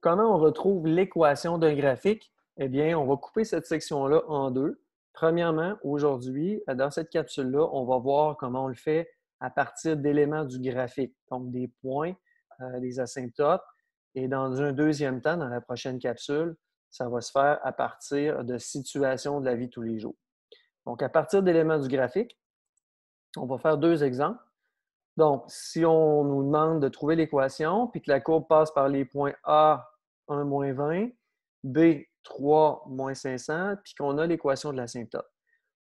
comment on retrouve l'équation d'un graphique? Eh bien, on va couper cette section-là en deux. Premièrement, aujourd'hui, dans cette capsule-là, on va voir comment on le fait à partir d'éléments du graphique, donc des points, euh, des asymptotes. Et dans un deuxième temps, dans la prochaine capsule, ça va se faire à partir de situations de la vie tous les jours. Donc, à partir d'éléments du graphique, on va faire deux exemples. Donc, si on nous demande de trouver l'équation, puis que la courbe passe par les points A, 1 moins 20, B, 3 moins 500, puis qu'on a l'équation de la symptôme.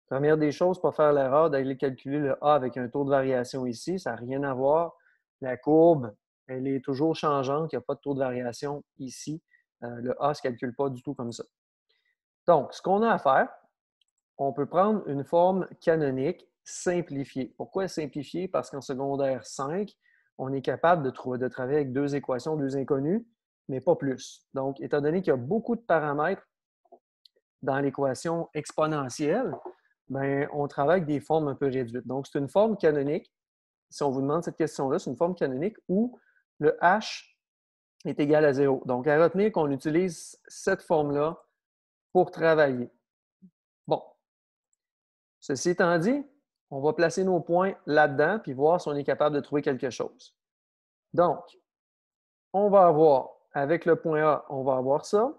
Première des choses, pas faire l'erreur d'aller calculer le A avec un taux de variation ici, ça n'a rien à voir. La courbe, elle est toujours changeante, il n'y a pas de taux de variation ici. Euh, le A ne se calcule pas du tout comme ça. Donc, ce qu'on a à faire, on peut prendre une forme canonique simplifiée. Pourquoi simplifiée? Parce qu'en secondaire 5, on est capable de, de travailler avec deux équations, deux inconnues, mais pas plus. Donc, étant donné qu'il y a beaucoup de paramètres dans l'équation exponentielle, bien, on travaille avec des formes un peu réduites. Donc, c'est une forme canonique. Si on vous demande cette question-là, c'est une forme canonique où le h est égal à 0. Donc, à retenir qu'on utilise cette forme-là pour travailler. Bon. Ceci étant dit, on va placer nos points là-dedans puis voir si on est capable de trouver quelque chose. Donc, on va avoir avec le point A, on va avoir ça.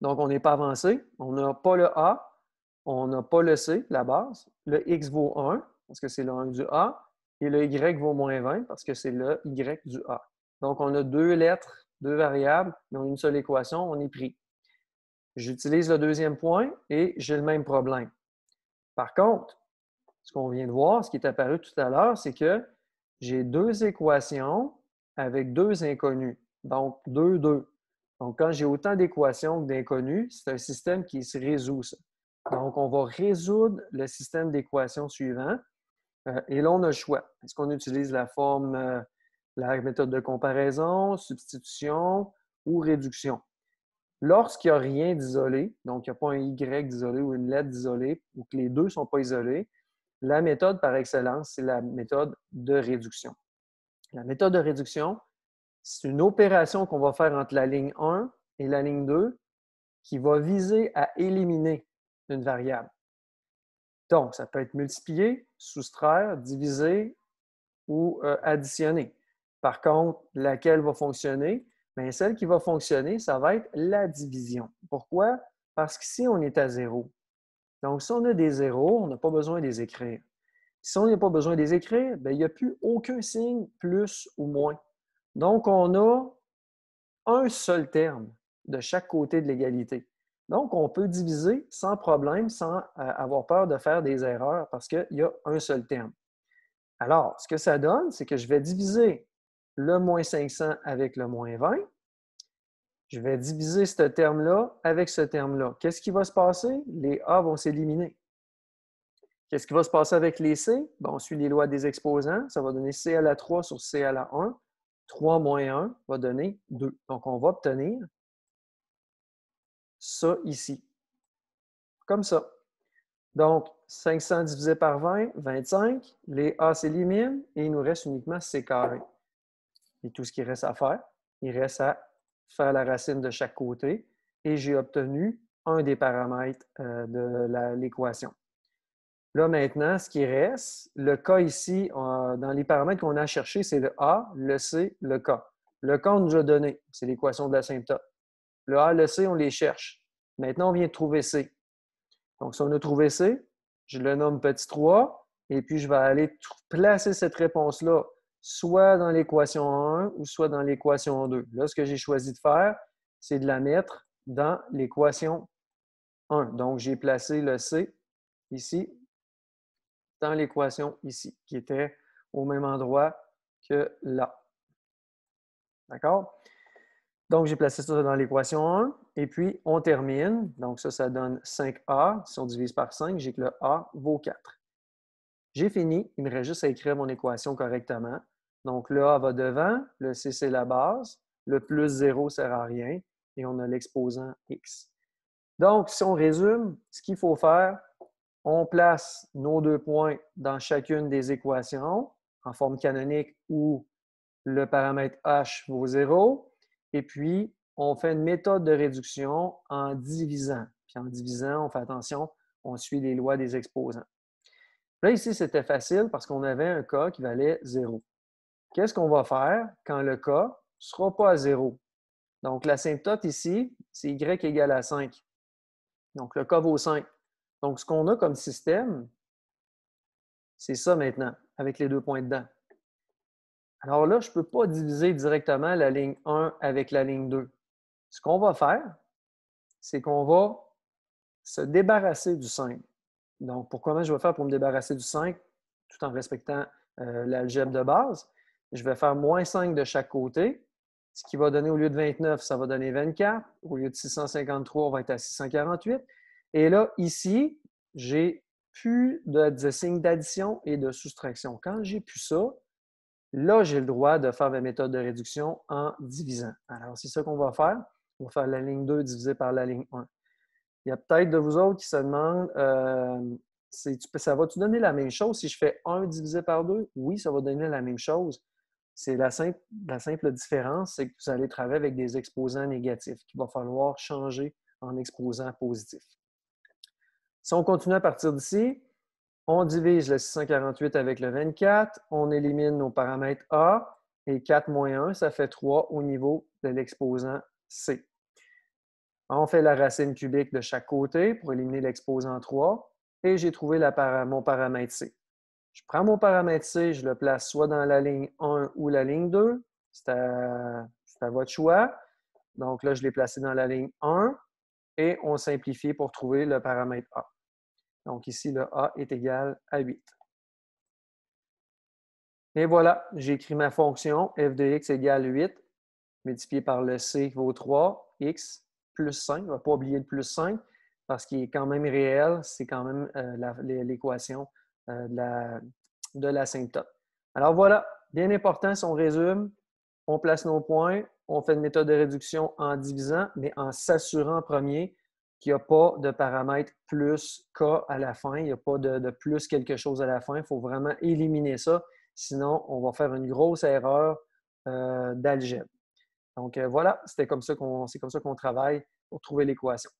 Donc, on n'est pas avancé. On n'a pas le A. On n'a pas le C, la base. Le X vaut 1 parce que c'est le 1 du A. Et le Y vaut moins 20 parce que c'est le Y du A. Donc, on a deux lettres, deux variables, mais on a une seule équation, on est pris. J'utilise le deuxième point et j'ai le même problème. Par contre, ce qu'on vient de voir, ce qui est apparu tout à l'heure, c'est que j'ai deux équations avec deux inconnues. Donc, 2-2. Donc, quand j'ai autant d'équations que d'inconnues, c'est un système qui se résout. Donc, on va résoudre le système d'équations suivant. Euh, et là, on a le choix. Est-ce qu'on utilise la forme, euh, la méthode de comparaison, substitution ou réduction? Lorsqu'il n'y a rien d'isolé, donc il n'y a pas un Y isolé ou une lettre isolée, ou que les deux ne sont pas isolés, la méthode par excellence, c'est la méthode de réduction. La méthode de réduction, c'est une opération qu'on va faire entre la ligne 1 et la ligne 2 qui va viser à éliminer une variable. Donc, ça peut être multiplier, soustraire, diviser ou euh, additionner. Par contre, laquelle va fonctionner? Bien, celle qui va fonctionner, ça va être la division. Pourquoi? Parce que si on est à zéro. Donc, si on a des zéros, on n'a pas besoin de les écrire. Si on n'a pas besoin de les écrire, ben, il n'y a plus aucun signe plus ou moins. Donc, on a un seul terme de chaque côté de l'égalité. Donc, on peut diviser sans problème, sans euh, avoir peur de faire des erreurs parce qu'il y a un seul terme. Alors, ce que ça donne, c'est que je vais diviser le moins 500 avec le moins 20. Je vais diviser ce terme-là avec ce terme-là. Qu'est-ce qui va se passer? Les A vont s'éliminer. Qu'est-ce qui va se passer avec les C? on suit les lois des exposants. Ça va donner C à la 3 sur C à la 1. 3 moins 1 va donner 2. Donc, on va obtenir ça ici. Comme ça. Donc, 500 divisé par 20, 25. Les A s'éliminent et il nous reste uniquement C carré. Et tout ce qu'il reste à faire, il reste à faire la racine de chaque côté. Et j'ai obtenu un des paramètres euh, de l'équation. Là, maintenant, ce qui reste, le cas ici, euh, dans les paramètres qu'on a cherchés, c'est le A, le C, le K. Le K, on nous a donné, c'est l'équation de l'asymptote. Le A, le C, on les cherche. Maintenant, on vient de trouver C. Donc, si on a trouvé C, je le nomme petit 3, et puis je vais aller placer cette réponse-là soit dans l'équation 1 ou soit dans l'équation 2. Là, ce que j'ai choisi de faire, c'est de la mettre dans l'équation 1. Donc, j'ai placé le C ici dans l'équation ici, qui était au même endroit que là. D'accord? Donc, j'ai placé ça dans l'équation 1. Et puis, on termine. Donc, ça, ça donne 5A. Si on divise par 5, j'ai que le A vaut 4. J'ai fini. Il me reste juste à écrire mon équation correctement. Donc, le A va devant. Le C, c'est la base. Le plus 0 sert à rien. Et on a l'exposant X. Donc, si on résume, ce qu'il faut faire, on place nos deux points dans chacune des équations en forme canonique où le paramètre h vaut 0. Et puis, on fait une méthode de réduction en divisant. Puis en divisant, on fait attention, on suit les lois des exposants. Là, ici, c'était facile parce qu'on avait un cas qui valait 0. Qu'est-ce qu'on va faire quand le cas ne sera pas à 0? Donc, l'asymptote ici, c'est y égale à 5. Donc, le cas vaut 5. Donc, ce qu'on a comme système, c'est ça maintenant, avec les deux points dedans. Alors là, je ne peux pas diviser directement la ligne 1 avec la ligne 2. Ce qu'on va faire, c'est qu'on va se débarrasser du 5. Donc, pour comment je vais faire pour me débarrasser du 5 tout en respectant euh, l'algèbre de base? Je vais faire moins 5 de chaque côté, ce qui va donner au lieu de 29, ça va donner 24. Au lieu de 653, on va être à 648. Et là, ici, j'ai plus de, signes d'addition et de soustraction. Quand j'ai plus ça, là, j'ai le droit de faire la méthode de réduction en divisant. Alors, c'est ça qu'on va faire. On va faire la ligne 2 divisée par la ligne 1. Il y a peut-être de vous autres qui se demandent euh, ça va-tu donner la même chose si je fais 1 divisé par 2? Oui, ça va donner la même chose. C'est la simple, la simple différence, c'est que vous allez travailler avec des exposants négatifs qu'il va falloir changer en exposants positifs. Si on continue à partir d'ici, on divise le 648 avec le 24, on élimine nos paramètres A, et 4 moins 1, ça fait 3 au niveau de l'exposant C. On fait la racine cubique de chaque côté pour éliminer l'exposant 3, et j'ai trouvé mon paramètre C. Je prends mon paramètre C, je le place soit dans la ligne 1 ou la ligne 2, c'est à votre choix. Donc là, je l'ai placé dans la ligne 1, et on simplifie pour trouver le paramètre A. Donc ici, le A est égal à 8. Et voilà, j'ai écrit ma fonction f de x égale 8 multiplié par le c qui vaut 3, x plus 5. On ne va pas oublier le plus 5 parce qu'il est quand même réel, c'est quand même euh, l'équation euh, de, la, de la Alors voilà, bien important, si on résume, on place nos points, on fait une méthode de réduction en divisant, mais en s'assurant en premier qu'il n'y a pas de paramètre plus K à la fin, il n'y a pas de, plus quelque chose à la fin. Il faut vraiment éliminer ça, sinon on va faire une grosse erreur euh, d'algèbre. Donc euh, voilà, c'était comme ça qu'on, c'est comme ça qu'on travaille pour trouver l'équation.